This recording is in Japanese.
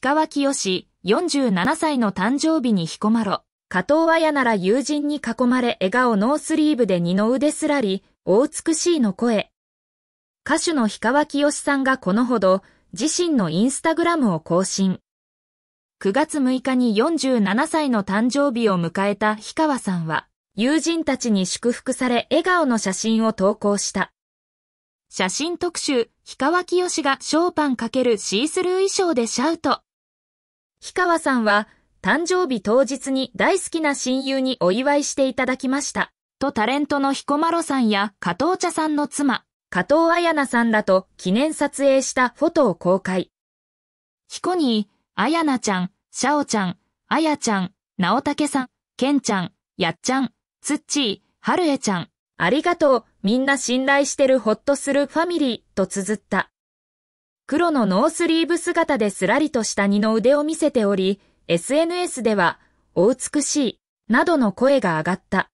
氷川きよし、47歳の誕生日に彦まろ。加藤綾なら友人に囲まれ笑顔ノースリーブで二の腕すらり、大美しいの声。歌手の氷川きよしさんがこのほど、自身のインスタグラムを更新。9月6日に47歳の誕生日を迎えた氷川さんは、友人たちに祝福され笑顔の写真を投稿した。写真特集、氷川きよしがショーパンかけるシースルー衣装でシャウト。氷川さんは、誕生日当日に大好きな親友にお祝いしていただきました。とタレントの彦摩呂さんや加藤茶さんの妻、加藤彩菜さんらと記念撮影したフォトを公開。彦に、彩菜ちゃん、シャオちゃん、彩ちゃん、直武さん、ケンちゃん、やっちゃん、ツッチー、はるえちゃん、ありがとう、みんな信頼してるほっとするファミリーと綴った。黒のノースリーブ姿ですらりとした二の腕を見せており、SNS では、お美しい、などの声が上がった。